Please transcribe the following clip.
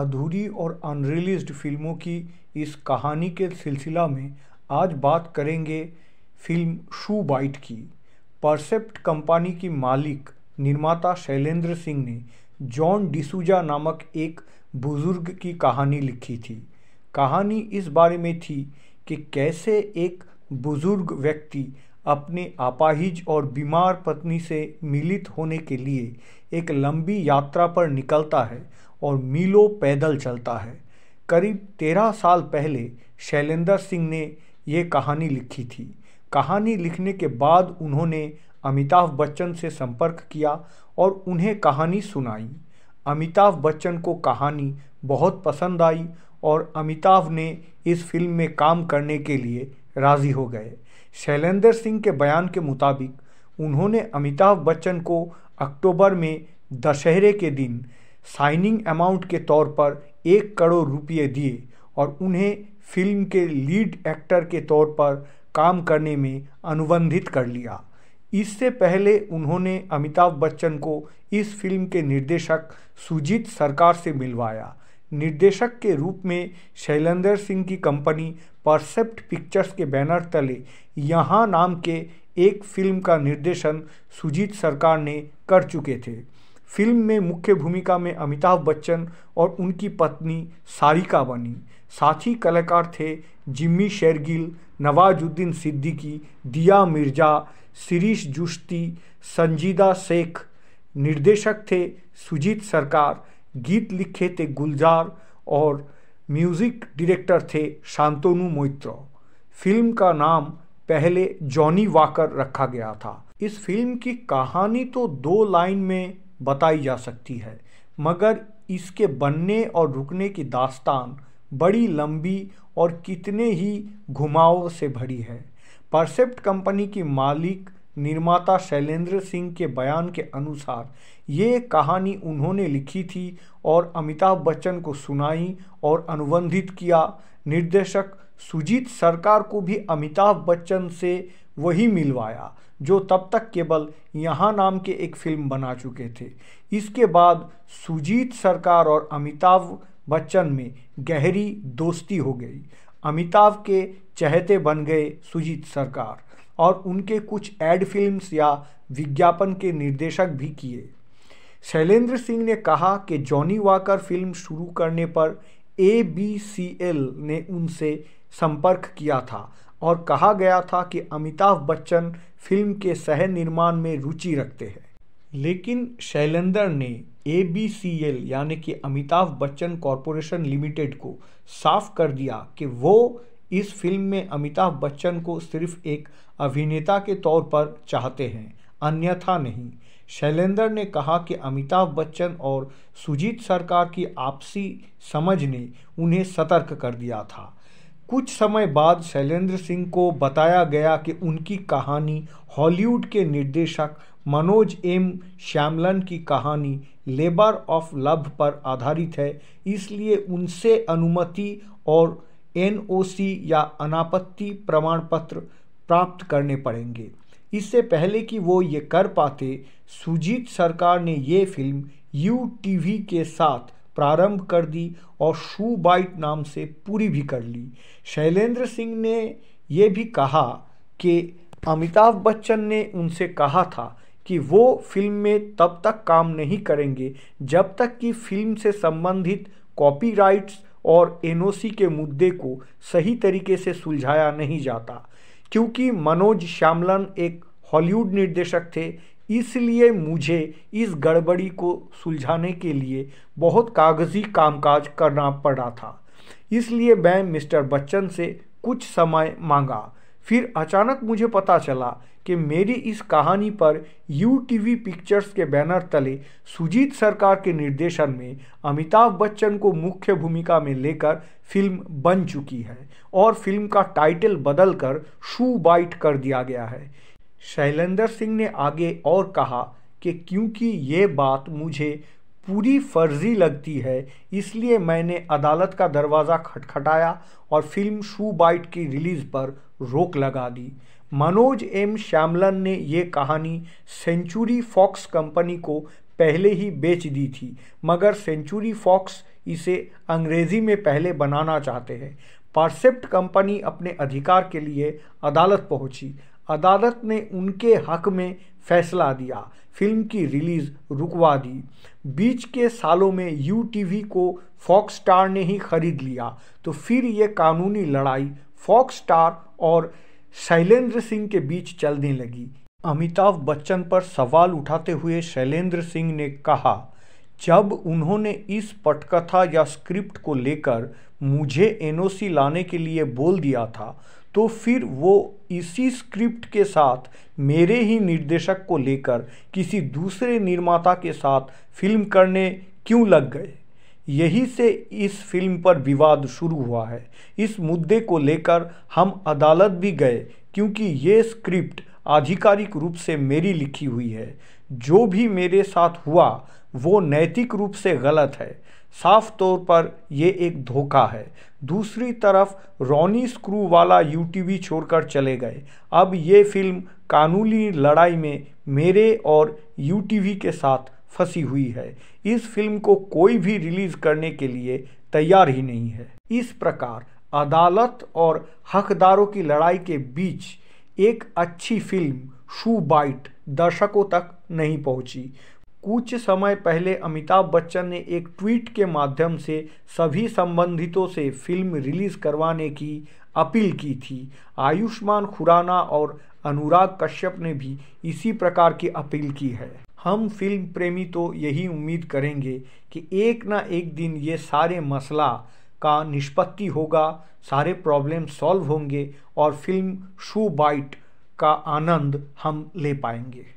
अधूरी और अनरिलीज्ड फिल्मों की इस कहानी के सिलसिला में आज बात करेंगे फिल्म शू बाइट की परसेप्ट कंपनी की मालिक निर्माता शैलेंद्र सिंह ने जॉन डिसूजा नामक एक बुज़ुर्ग की कहानी लिखी थी कहानी इस बारे में थी कि कैसे एक बुज़ुर्ग व्यक्ति अपने अपाहिज और बीमार पत्नी से मिलित होने के लिए एक लंबी यात्रा पर निकलता है और मीलों पैदल चलता है करीब तेरह साल पहले शैलेंद्र सिंह ने ये कहानी लिखी थी कहानी लिखने के बाद उन्होंने अमिताभ बच्चन से संपर्क किया और उन्हें कहानी सुनाई अमिताभ बच्चन को कहानी बहुत पसंद आई और अमिताभ ने इस फिल्म में काम करने के लिए राज़ी हो गए शैलेंद्र सिंह के बयान के मुताबिक उन्होंने अमिताभ बच्चन को अक्टूबर में दशहरे के दिन साइनिंग अमाउंट के तौर पर एक करोड़ रुपये दिए और उन्हें फिल्म के लीड एक्टर के तौर पर काम करने में अनुबंधित कर लिया इससे पहले उन्होंने अमिताभ बच्चन को इस फिल्म के निर्देशक सुजीत सरकार से मिलवाया निर्देशक के रूप में शैलेंद्र सिंह की कंपनी परसेप्ट पिक्चर्स के बैनर तले यहाँ नाम के एक फिल्म का निर्देशन सुजीत सरकार ने कर चुके थे फिल्म में मुख्य भूमिका में अमिताभ बच्चन और उनकी पत्नी सारिका बनी साथी कलाकार थे जिम्मी शेरगिल नवाजुद्दीन सिद्दीकी दिया मिर्जा शिरीष जुश्ती संजीदा शेख निर्देशक थे सुजीत सरकार गीत लिखे थे गुलजार और म्यूजिक डायरेक्टर थे शांतनु मोइत्र फिल्म का नाम पहले जॉनी वाकर रखा गया था इस फिल्म की कहानी तो दो लाइन में बताई जा सकती है मगर इसके बनने और रुकने की दास्तान बड़ी लंबी और कितने ही घुमाव से भरी है परसेप्ट कंपनी की मालिक निर्माता शैलेंद्र सिंह के बयान के अनुसार ये कहानी उन्होंने लिखी थी और अमिताभ बच्चन को सुनाई और अनुबंधित किया निर्देशक सुजीत सरकार को भी अमिताभ बच्चन से वही मिलवाया जो तब तक केवल यहाँ नाम के एक फिल्म बना चुके थे इसके बाद सुजीत सरकार और अमिताभ बच्चन में गहरी दोस्ती हो गई अमिताभ के चहते बन गए सुजीत सरकार और उनके कुछ एड फिल्म्स या विज्ञापन के निर्देशक भी किए शैलेंद्र सिंह ने कहा कि जॉनी वाकर फिल्म शुरू करने पर ए बी सी एल ने उनसे संपर्क किया था और कहा गया था कि अमिताभ बच्चन फिल्म के सह निर्माण में रुचि रखते हैं लेकिन शैलेंद्र ने ए बी सी एल यानी कि अमिताभ बच्चन कॉरपोरेशन लिमिटेड को साफ कर दिया कि वो इस फिल्म में अमिताभ बच्चन को सिर्फ एक अभिनेता के तौर पर चाहते हैं अन्यथा नहीं शैलेंद्र ने कहा कि अमिताभ बच्चन और सुजीत सरकार की आपसी समझ ने उन्हें सतर्क कर दिया था कुछ समय बाद शैलेंद्र सिंह को बताया गया कि उनकी कहानी हॉलीवुड के निर्देशक मनोज एम श्यामलन की कहानी लेबर ऑफ लव पर आधारित है इसलिए उनसे अनुमति और एनओसी या अनापत्ति प्रमाण पत्र प्राप्त करने पड़ेंगे इससे पहले कि वो ये कर पाते सुजीत सरकार ने ये फिल्म यू टीवी के साथ प्रारंभ कर दी और शू बाइट नाम से पूरी भी कर ली शैलेंद्र सिंह ने ये भी कहा कि अमिताभ बच्चन ने उनसे कहा था कि वो फिल्म में तब तक काम नहीं करेंगे जब तक कि फिल्म से संबंधित कॉपीराइट्स और एनओसी के मुद्दे को सही तरीके से सुलझाया नहीं जाता क्योंकि मनोज श्यामलन एक हॉलीवुड निर्देशक थे इसलिए मुझे इस गड़बड़ी को सुलझाने के लिए बहुत कागजी कामकाज करना पड़ा था इसलिए मैं मिस्टर बच्चन से कुछ समय मांगा फिर अचानक मुझे पता चला कि मेरी इस कहानी पर यू टीवी पिक्चर्स के बैनर तले सुजीत सरकार के निर्देशन में अमिताभ बच्चन को मुख्य भूमिका में लेकर फिल्म बन चुकी है और फिल्म का टाइटल बदलकर शू बाइट कर दिया गया है शैलेंद्र सिंह ने आगे और कहा कि क्योंकि ये बात मुझे पूरी फर्जी लगती है इसलिए मैंने अदालत का दरवाज़ा खटखटाया और फिल्म शू बाइट की रिलीज़ पर रोक लगा दी मनोज एम श्यामलन ने ये कहानी सेंचुरी फॉक्स कंपनी को पहले ही बेच दी थी मगर सेंचुरी फॉक्स इसे अंग्रेज़ी में पहले बनाना चाहते हैं परसेप्ट कंपनी अपने अधिकार के लिए अदालत पहुंची अदालत ने उनके हक में फैसला दिया फिल्म की रिलीज़ रुकवा दी बीच के सालों में यू को फॉक्स स्टार ने ही खरीद लिया तो फिर ये कानूनी लड़ाई फॉक्स स्टार और शैलेंद्र सिंह के बीच चलने लगी अमिताभ बच्चन पर सवाल उठाते हुए शैलेंद्र सिंह ने कहा जब उन्होंने इस पटकथा या स्क्रिप्ट को लेकर मुझे एनओसी लाने के लिए बोल दिया था तो फिर वो इसी स्क्रिप्ट के साथ मेरे ही निर्देशक को लेकर किसी दूसरे निर्माता के साथ फिल्म करने क्यों लग गए यही से इस फिल्म पर विवाद शुरू हुआ है इस मुद्दे को लेकर हम अदालत भी गए क्योंकि ये स्क्रिप्ट आधिकारिक रूप से मेरी लिखी हुई है जो भी मेरे साथ हुआ वो नैतिक रूप से गलत है साफ तौर पर यह एक धोखा है दूसरी तरफ रोनी स्क्रू वाला यूटीवी छोड़कर चले गए अब ये फिल्म कानूनी लड़ाई में मेरे और यू के साथ फंसी हुई है इस फिल्म को कोई भी रिलीज़ करने के लिए तैयार ही नहीं है इस प्रकार अदालत और हकदारों की लड़ाई के बीच एक अच्छी फिल्म शू बाइट दर्शकों तक नहीं पहुंची कुछ समय पहले अमिताभ बच्चन ने एक ट्वीट के माध्यम से सभी संबंधितों से फिल्म रिलीज़ करवाने की अपील की थी आयुष्मान खुराना और अनुराग कश्यप ने भी इसी प्रकार की अपील की है हम फिल्म प्रेमी तो यही उम्मीद करेंगे कि एक ना एक दिन ये सारे मसला का निष्पत्ति होगा सारे प्रॉब्लम सॉल्व होंगे और फिल्म शू बाइट का आनंद हम ले पाएंगे